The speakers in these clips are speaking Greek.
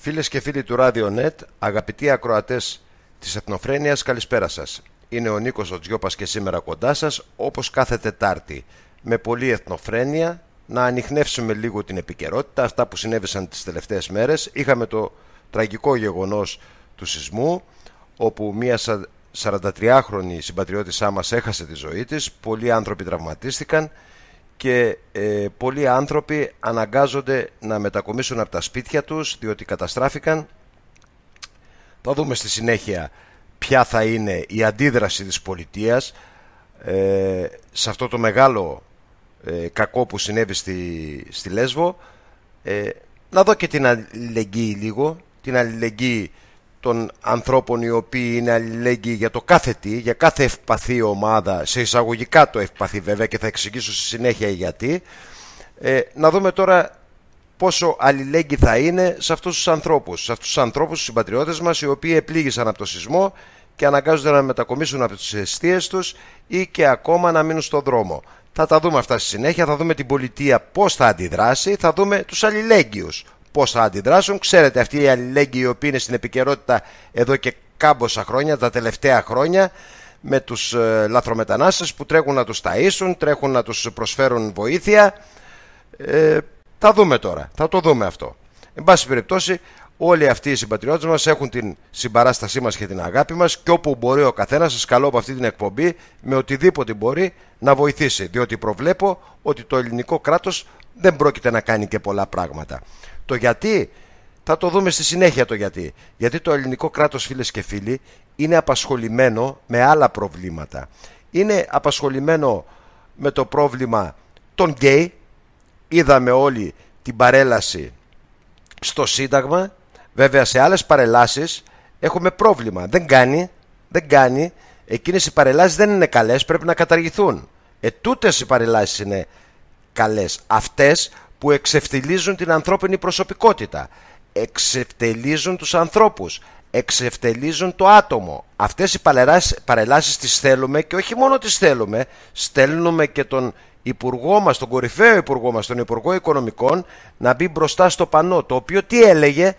Φίλες και φίλοι του Net, αγαπητοί ακροατές της Εθνοφρένειας, καλησπέρα σας. Είναι ο Νίκος Οτζιώπα και σήμερα κοντά σας, όπως κάθε Τετάρτη. Με πολλή εθνοφρένεια, να ανοιχνεύσουμε λίγο την επικαιρότητα, αυτά που συνέβησαν τις τελευταίες μέρες. Είχαμε το τραγικό γεγονός του σεισμού, όπου μία 43χρονη συμπατριώτησά μας έχασε τη ζωή της, πολλοί άνθρωποι τραυματίστηκαν και ε, πολλοί άνθρωποι αναγκάζονται να μετακομίσουν από τα σπίτια τους διότι καταστράφηκαν. Θα δούμε στη συνέχεια ποια θα είναι η αντίδραση της πολιτείας ε, σε αυτό το μεγάλο ε, κακό που συνέβη στη, στη Λέσβο. Ε, να δω και την αλληλεγγύη λίγο, την αλληλεγγύη των ανθρώπων οι οποίοι είναι αλληλέγγυοι για το κάθε τι, για κάθε ευπαθή ομάδα, σε εισαγωγικά το ευπαθή βέβαια και θα εξηγήσω στη συνέχεια γιατί, ε, να δούμε τώρα πόσο αλληλέγγυοι θα είναι σε αυτούς τους ανθρώπους, σε αυτούς τους ανθρώπους, τους συμπατριώτες μας, οι οποίοι επλήγησαν από το σεισμό και αναγκάζονται να μετακομίσουν από τις αιστείες τους ή και ακόμα να μείνουν στον δρόμο. Θα τα δούμε αυτά στη συνέχεια, θα δούμε την πολιτεία πώς θα αντιδράσει, θα δούμε τους αλληλέγγυους, πώς θα αντιδράσουν. Ξέρετε αυτή η αλληλέγγυοι οι οποίοι είναι στην επικαιρότητα εδώ και κάμποσα χρόνια, τα τελευταία χρόνια, με τους ε, που τρέχουν να τους ταΐσουν, τρέχουν να τους προσφέρουν βοήθεια. Ε, θα δούμε τώρα, θα το δούμε αυτό. Εν πάση περιπτώσει, όλοι αυτοί οι συμπατριώτες μας έχουν την συμπαράστασή μας και την αγάπη μας και όπου μπορεί ο καθένας σας καλώ από αυτή την εκπομπή, με οτιδήποτε μπορεί να βοηθήσει, διότι προβλέπω ότι το ελληνικό κράτος δεν πρόκειται να κάνει και πολλά πράγματα. Το γιατί θα το δούμε στη συνέχεια το γιατί. Γιατί το ελληνικό κράτος φίλες και φίλοι είναι απασχολημένο με άλλα προβλήματα. Είναι απασχολημένο με το πρόβλημα των γκέι. Είδαμε όλοι την παρέλαση στο Σύνταγμα. Βέβαια σε άλλες παρελάσεις έχουμε πρόβλημα. Δεν κάνει, δεν κάνει. Εκείνες οι παρελάσεις δεν είναι καλές, πρέπει να καταργηθούν. Ετούτες οι παρελάσεις είναι καλές. Αυτές που εξευτελίζουν την ανθρώπινη προσωπικότητα, εξευτελίζουν τους ανθρώπους, εξευτελίζουν το άτομο. Αυτές οι παρελάσεις τις θέλουμε και όχι μόνο τις θέλουμε, στέλνουμε και τον υπουργό μας, τον κορυφαίο υπουργό μας, τον Υπουργό Οικονομικών, να μπει μπροστά στο πανό, το οποίο τι έλεγε,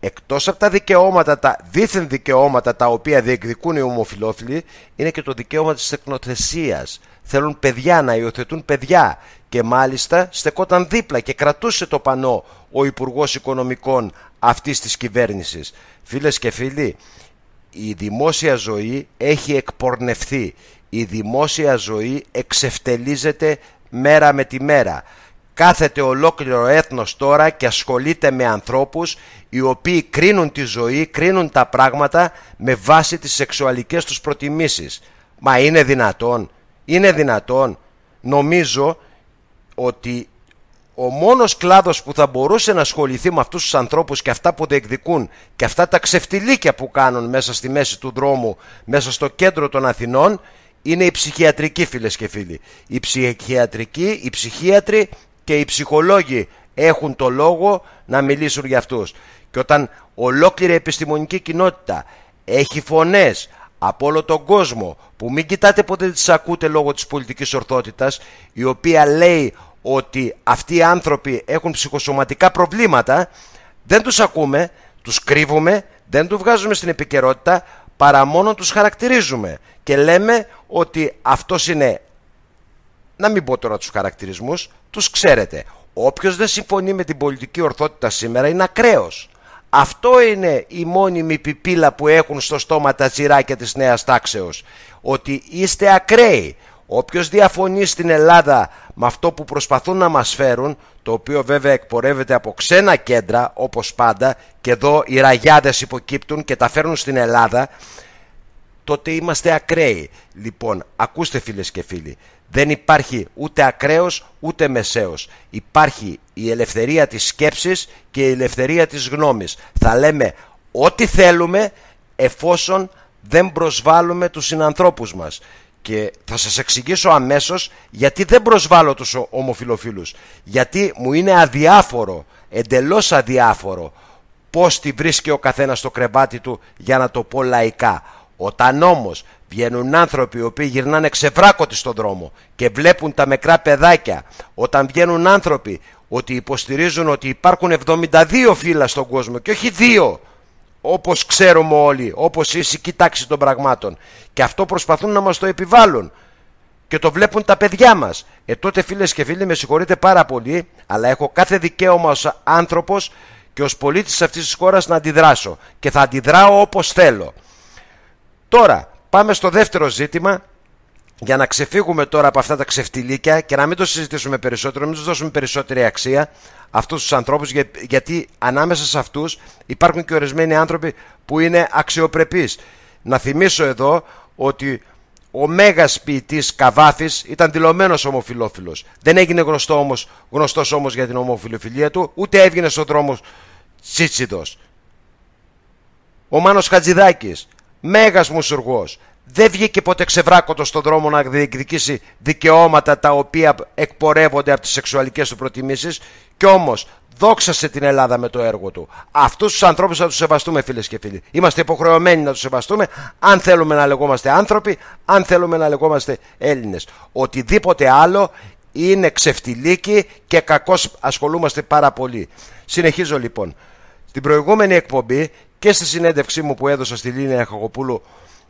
εκτός από τα δικαιώματα, τα δίθεν δικαιώματα τα οποία διεκδικούν οι ομοφιλόφιλοι, είναι και το δικαίωμα της τεκνοθεσίας. Θέλουν παιδιά να υιοθετούν παιδιά και μάλιστα στεκόταν δίπλα και κρατούσε το πανό ο Υπουργός Οικονομικών αυτής της κυβέρνησης. Φίλες και φίλοι, η δημόσια ζωή έχει εκπορνευθεί. Η δημόσια ζωή εξευτελίζεται μέρα με τη μέρα. Κάθεται ολόκληρο έθνος τώρα και ασχολείται με ανθρώπους οι οποίοι κρίνουν τη ζωή, κρίνουν τα πράγματα με βάση τις σεξουαλικές τους προτιμήσεις. Μα είναι δυνατόν, είναι δυνατόν. Νομίζω ότι ο μόνος κλάδος που θα μπορούσε να ασχοληθεί με αυτούς τους ανθρώπους και αυτά που διεκδικούν και αυτά τα ξεφτιλίκια που κάνουν μέσα στη μέση του δρόμου, μέσα στο κέντρο των Αθηνών, είναι η ψυχιατρική φίλες και φίλοι. Οι ψυχιατρικοί, οι ψυχίατροι και οι ψυχολόγοι έχουν το λόγο να μιλήσουν για αυτούς. Και όταν ολόκληρη επιστημονική κοινότητα έχει φωνές από όλο τον κόσμο που μην κοιτάτε ποτέ τις ακούτε λόγω της πολιτικής ορθότητας η οποία λέει ότι αυτοί οι άνθρωποι έχουν ψυχοσωματικά προβλήματα δεν τους ακούμε, τους κρύβουμε, δεν τους βγάζουμε στην επικαιρότητα παρά μόνο τους χαρακτηρίζουμε και λέμε ότι αυτός είναι να μην πω τώρα τους χαρακτηρισμούς, τους ξέρετε. Όποιος δεν συμφωνεί με την πολιτική ορθότητα σήμερα είναι ακραίος. Αυτό είναι η μόνιμη πιπίλα που έχουν στο στόμα τα τσιράκια της νέας τάξεως. Ότι είστε ακραίοι. Όποιος διαφωνεί στην Ελλάδα με αυτό που προσπαθούν να μας φέρουν, το οποίο βέβαια εκπορεύεται από ξένα κέντρα όπως πάντα και εδώ οι ραγιάδες υποκύπτουν και τα φέρνουν στην Ελλάδα, τότε είμαστε ακραίοι. Λοιπόν, ακούστε φίλες και φίλοι, δεν υπάρχει ούτε ακραίος ούτε μεσαίος. Υπάρχει η ελευθερία της σκέψης και η ελευθερία της γνώμης. Θα λέμε ό,τι θέλουμε εφόσον δεν προσβάλλουμε τους συνανθρώπους μας. Και θα σας εξηγήσω αμέσως γιατί δεν προσβάλλω τους ομοφιλοφίλους. Γιατί μου είναι αδιάφορο, εντελώς αδιάφορο, πώς τη βρίσκει ο καθένας στο κρεβάτι του για να το πω λαϊκά. Όταν όμως βγαίνουν άνθρωποι οι οποίοι γυρνάνε ξεβράκωτοι στον δρόμο και βλέπουν τα μικρά παιδάκια, όταν βγαίνουν άνθρωποι ότι υποστηρίζουν ότι υπάρχουν 72 φύλλα στον κόσμο και όχι δύο, όπως ξέρουμε όλοι, όπως η κοιτάξη των πραγμάτων. Και αυτό προσπαθούν να μας το επιβάλλουν και το βλέπουν τα παιδιά μας. Ε τότε φίλες και φίλοι με συγχωρείτε πάρα πολύ, αλλά έχω κάθε δικαίωμα ως άνθρωπος και ως πολίτης αυτής της χώρας να αντιδράσω και θα αντιδράω όπως θέλω. Τώρα πάμε στο δεύτερο ζήτημα για να ξεφύγουμε τώρα από αυτά τα ξεφτυλίκια και να μην το συζητήσουμε περισσότερο, να μην τους δώσουμε περισσότερη αξία αυτούς τους ανθρώπους γιατί ανάμεσα σε αυτούς υπάρχουν και ορισμένοι άνθρωποι που είναι αξιοπρεπείς. Να θυμίσω εδώ ότι ο μέγας ποιητής Καβάφης ήταν δηλωμένος ομοφιλόφιλος. Δεν έγινε γνωστό όμως, γνωστός όμως για την ομοφιλοφιλία του, ούτε έβγαινε στον δρόμο τσίτσιδος. Ο Μάνος Χατζηδάκης μέγας μουσουργός. Δεν βγήκε ποτέ ξεβράκωτος στον δρόμο να διεκδικήσει δικαιώματα τα οποία εκπορεύονται από τις σεξουαλικές του προτιμήσεις και όμως δόξασε την Ελλάδα με το έργο του. Αυτούς τους ανθρώπους θα τους σεβαστούμε φίλες και φίλοι. Είμαστε υποχρεωμένοι να τους σεβαστούμε αν θέλουμε να λεγόμαστε άνθρωποι, αν θέλουμε να λεγόμαστε Έλληνες. Οτιδήποτε άλλο είναι ξεφτιλίκι και κακώς ασχολούμαστε πάρα πολύ. Συνεχίζω λοιπόν. Στην προηγούμενη εκπομπή και στη συνέντευξή μου που έδωσα στη Λίνια Χαγοπούλου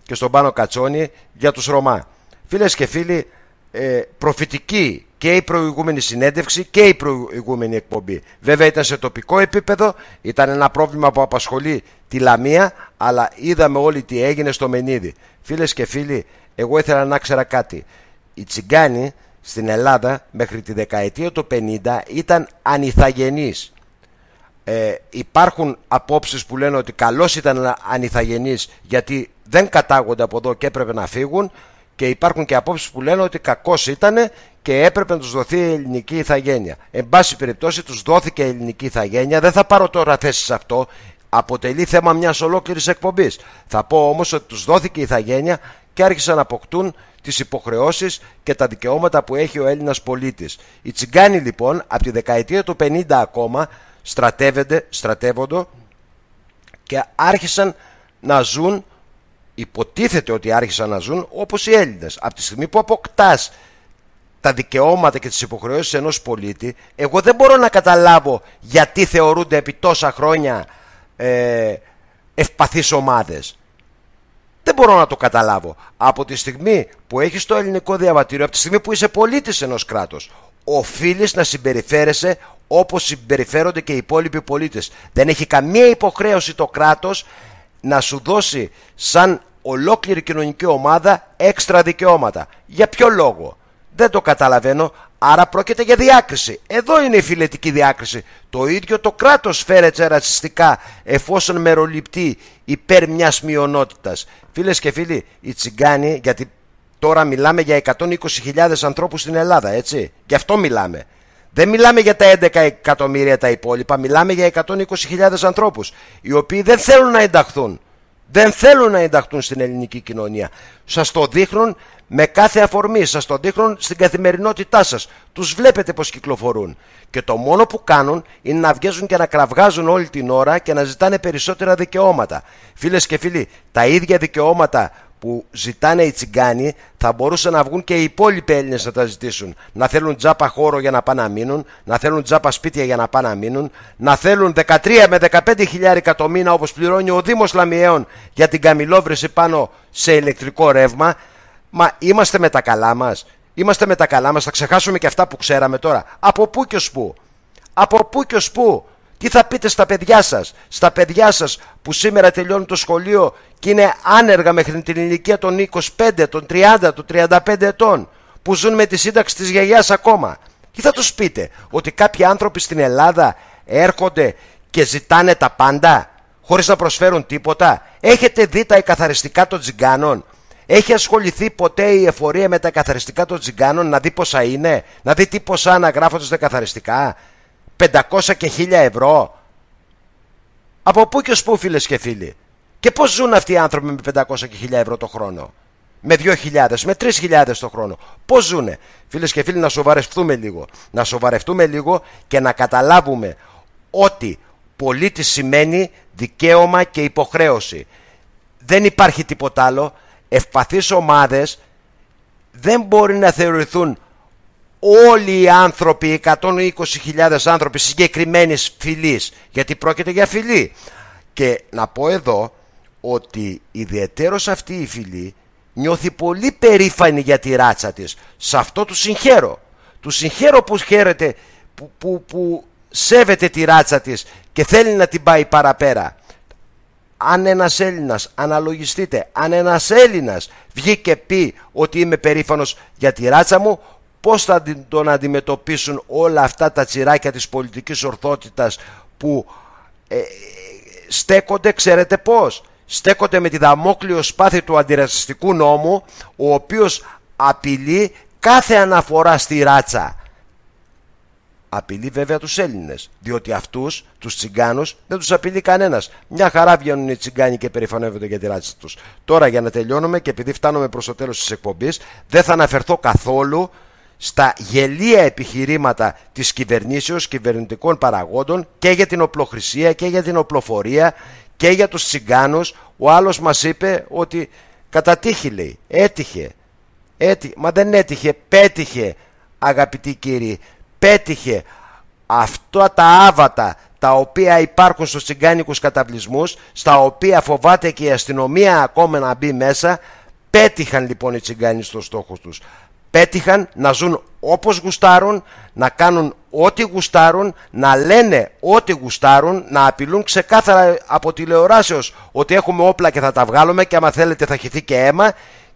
και στον Πάνο Κατσόνη για τους Ρωμά. Φίλες και φίλοι, ε, προφητική και η προηγούμενη συνέντευξη και η προηγούμενη εκπομπή. Βέβαια ήταν σε τοπικό επίπεδο, ήταν ένα πρόβλημα που απασχολεί τη Λαμία, αλλά είδαμε όλοι τι έγινε στο Μενίδη. Φίλες και φίλοι, εγώ ήθελα να ξέρω κάτι. Οι τσιγκάνοι στην Ελλάδα μέχρι τη δεκαετία του 50 ήταν ανιθαγενείς. Ε, υπάρχουν απόψεις που λένε ότι καλός ήταν ανιθαγενής γιατί δεν κατάγονται από εδώ και έπρεπε να φύγουν και υπάρχουν και απόψεις που λένε ότι κακός ήταν και έπρεπε να τους δοθεί η ελληνική ηθαγένεια. Εν πάση περιπτώσει τους δόθηκε η ελληνική ηθαγένεια, δεν θα πάρω τώρα θέση σε αυτό, αποτελεί θέμα μιας ολόκληρης εκπομπής. Θα πω όμως ότι τους δόθηκε η ηθαγένεια και άρχισαν να αποκτούν τις υποχρεώσεις και τα δικαιώματα που έχει ο Έλληνας πολίτης. Οι τσιγκάνοι λοιπόν από τη δεκαετία του 50 ακόμα στρατεύονται, στρατεύονται και άρχισαν να ζουν, υποτίθεται ότι άρχισαν να ζουν όπως οι Έλληνες. Από τη στιγμή που αποκτάς τα δικαιώματα και τις υποχρεώσεις ενός πολίτη, εγώ δεν μπορώ να καταλάβω γιατί θεωρούνται επί τόσα χρόνια ε, ευπαθείς ομάδες. Δεν μπορώ να το καταλάβω. Από τη στιγμή που έχεις το ελληνικό διαβατήριο, από τη στιγμή που είσαι πολίτης ενός κράτους, οφείλεις να συμπεριφέρεσαι όπως συμπεριφέρονται και οι υπόλοιποι πολίτες. Δεν έχει καμία υποχρέωση το κράτος να σου δώσει σαν ολόκληρη κοινωνική ομάδα έξτρα δικαιώματα. Για ποιο λόγο. Δεν το καταλαβαίνω. Άρα πρόκειται για διάκριση. Εδώ είναι η φιλετική διάκριση. Το ίδιο το κράτος φέρεται ρατσιστικά εφόσον μεροληπτεί υπέρ μιας μειονότητας. Φίλες και φίλοι, οι τσιγκάνοι, γιατί Τώρα μιλάμε για 120.000 ανθρώπους στην Ελλάδα, έτσι. Γι' αυτό μιλάμε. Δεν μιλάμε για τα 11 εκατομμύρια τα υπόλοιπα, μιλάμε για 120.000 ανθρώπους, οι οποίοι δεν θέλουν να ενταχθούν. Δεν θέλουν να ενταχθούν στην ελληνική κοινωνία. Σας το δείχνουν με κάθε αφορμή, σας το δείχνουν στην καθημερινότητά σας. Τους βλέπετε πως κυκλοφορούν. Και το μόνο που κάνουν είναι να βγαίνουν και να κραυγάζουν όλη την ώρα και να ζητάνε περισσότερα δικαιώματα. Φίλες και φίλοι, τα ίδια δικαιώματα που ζητάνε οι τσιγκάνοι θα μπορούσαν να βγουν και οι υπόλοιποι Έλληνες να τα ζητήσουν. Να θέλουν τζάπα χώρο για να πάνε να μείνουν, να θέλουν τζάπα σπίτια για να πάνε να μείνουν, να θέλουν 13 με 15 χιλιάρικα το μήνα όπως πληρώνει ο Δήμος Λαμιαίων για την καμιλόβρεση πάνω σε ηλεκτρικό ρεύμα. Μα είμαστε με τα καλά μας, Είμαστε με τα καλά μας, Θα ξεχάσουμε και αυτά που ξέραμε τώρα. Από πού και ως πού. Από πού και ως πού. Τι θα πείτε στα παιδιά σας, στα παιδιά σας που σήμερα τελειώνουν το σχολείο και είναι άνεργα μέχρι την ηλικία των 25, των 30, των 35 ετών, που ζουν με τη σύνταξη της γιαγιάς ακόμα. Τι θα τους πείτε, ότι κάποιοι άνθρωποι στην Ελλάδα έρχονται και ζητάνε τα πάντα, χωρίς να προσφέρουν τίποτα. Έχετε δει τα εκαθαριστικά των τσιγκάνων. Έχει ασχοληθεί ποτέ η εφορία με τα εκαθαριστικά των τσιγκάνων να δει πόσα είναι, να δει τι ποσά αναγράφονται στα καθαριστικά. 500 και 1000 ευρώ. Από πού και ως πού φίλες και φίλοι. Και πώς ζουν αυτοί οι άνθρωποι με 500 και 1000 ευρώ το χρόνο. Με 2.000, με 3.000 το χρόνο. Πώς ζουνε. Φίλες και φίλοι να σοβαρευτούμε λίγο. Να σοβαρευτούμε λίγο και να καταλάβουμε ότι πολίτη σημαίνει δικαίωμα και υποχρέωση. Δεν υπάρχει τίποτα άλλο. Ευπαθείς ομάδες δεν μπορεί να θεωρηθούν όλοι οι άνθρωποι, 120.000 άνθρωποι συγκεκριμένη φυλής, γιατί πρόκειται για φυλή. Και να πω εδώ ότι ιδιαίτερο αυτή η φυλή νιώθει πολύ περήφανη για τη ράτσα της. Σε αυτό του συγχαίρω. Του συγχαίρω που χαίρεται, που, που, που σέβεται τη ράτσα της και θέλει να την πάει παραπέρα. Αν ένας Έλληνας, αναλογιστείτε, αν ένας Έλληνας βγει και πει ότι είμαι περήφανος για τη ράτσα μου, πώς θα τον αντιμετωπίσουν όλα αυτά τα τσιράκια της πολιτικής ορθότητας που ε, στέκονται, ξέρετε πώς, στέκονται με τη δαμόκλειο σπάθη του αντιρασιστικού νόμου, ο οποίος απειλεί κάθε αναφορά στη ράτσα. Απειλεί βέβαια τους Έλληνες, διότι αυτούς, τους τσιγκάνους, δεν τους απειλεί κανένας. Μια χαρά βγαίνουν οι τσιγκάνοι και περηφανεύονται για τη ράτσα τους. Τώρα για να τελειώνουμε και επειδή φτάνουμε προς το τέλος της εκπομπής, δεν θα αναφερθώ καθόλου στα γελία επιχειρήματα της κυβερνήσεως, κυβερνητικών παραγόντων και για την οπλοχρησία και για την οπλοφορία και για τους τσιγκάνους. Ο άλλος μας είπε ότι κατατύχει λέει, έτυχε, έτυχε, μα δεν έτυχε, πέτυχε αγαπητοί κύριοι, πέτυχε αυτά τα άβατα τα οποία υπάρχουν στους τσιγκάνικους καταβλισμούς, στα οποία φοβάται και η αστυνομία ακόμα να μπει μέσα, πέτυχαν λοιπόν οι τσιγκάνοι στο στόχος τους πέτυχαν να ζουν όπως γουστάρουν, να κάνουν ό,τι γουστάρουν, να λένε ό,τι γουστάρουν, να απειλούν ξεκάθαρα από τηλεοράσεως ότι έχουμε όπλα και θα τα βγάλουμε και άμα θέλετε θα χυθεί και αίμα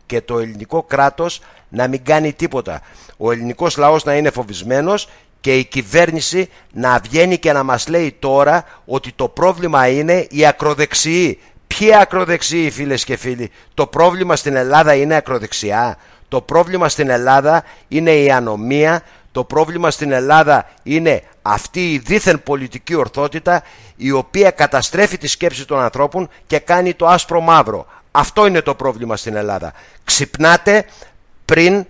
και το ελληνικό κράτος να μην κάνει τίποτα. Ο ελληνικός λαός να είναι φοβισμένος και η κυβέρνηση να βγαίνει και να μας λέει τώρα ότι το πρόβλημα είναι η ακροδεξιοί. Ποιοι ακροδεξιοί φίλες και φίλοι, το πρόβλημα στην Ελλάδα είναι ακροδεξιά. Το πρόβλημα στην Ελλάδα είναι η ανομία, το πρόβλημα στην Ελλάδα είναι αυτή η δίθεν πολιτική ορθότητα η οποία καταστρέφει τη σκέψη των ανθρώπων και κάνει το άσπρο μαύρο. Αυτό είναι το πρόβλημα στην Ελλάδα. Ξυπνάτε πριν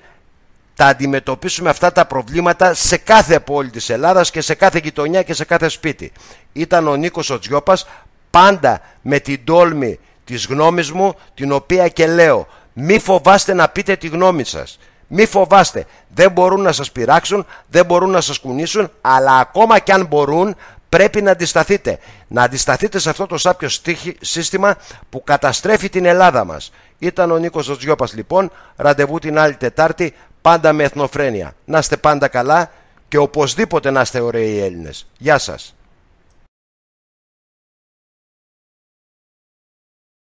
τα αντιμετωπίσουμε αυτά τα προβλήματα σε κάθε πόλη της Ελλάδας και σε κάθε γειτονιά και σε κάθε σπίτι. Ήταν ο Νίκος Οτζιώπας πάντα με την τόλμη της γνώμης μου την οποία και λέω μη φοβάστε να πείτε τη γνώμη σας. Μη φοβάστε. Δεν μπορούν να σας πειράξουν, δεν μπορούν να σας κουνήσουν, αλλά ακόμα κι αν μπορούν πρέπει να αντισταθείτε. Να αντισταθείτε σε αυτό το σάπιο στίχη, σύστημα που καταστρέφει την Ελλάδα μας. Ήταν ο Νίκος Ζωτζιώπας λοιπόν, ραντεβού την άλλη Τετάρτη, πάντα με εθνοφρένεια. Να είστε πάντα καλά και οπωσδήποτε να είστε ωραίοι Έλληνες. Γεια σας.